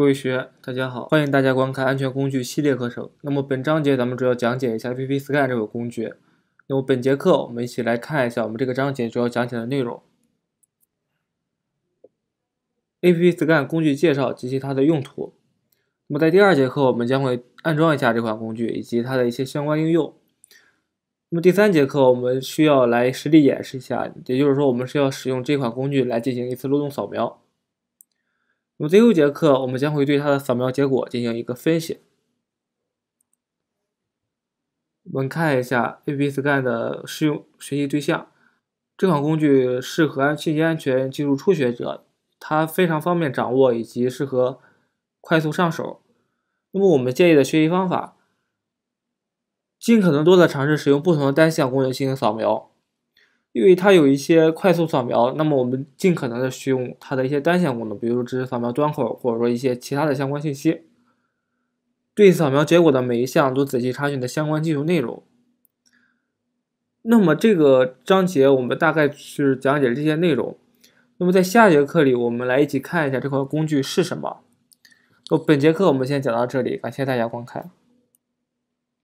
各位学，员，大家好，欢迎大家观看安全工具系列课程。那么本章节咱们主要讲解一下 App Scan 这个工具。那么本节课我们一起来看一下我们这个章节主要讲解的内容。App Scan 工具介绍及其它的用途。那么在第二节课我们将会安装一下这款工具以及它的一些相关应用。那么第三节课我们需要来实地演示一下，也就是说我们是要使用这款工具来进行一次漏洞扫描。那么最后一节课，我们将会对它的扫描结果进行一个分析。我们看一下 A B Scan 的适用学习对象，这款工具适合信息安全技术初学者，它非常方便掌握以及适合快速上手。那么我们建议的学习方法，尽可能多的尝试使用不同的单项功能进行扫描。因为它有一些快速扫描，那么我们尽可能的使用它的一些单向功能，比如支持扫描端口，或者说一些其他的相关信息。对扫描结果的每一项都仔细查询的相关技术内容。那么这个章节我们大概是讲解了这些内容。那么在下节课里，我们来一起看一下这块工具是什么。那本节课我们先讲到这里，感谢大家观看。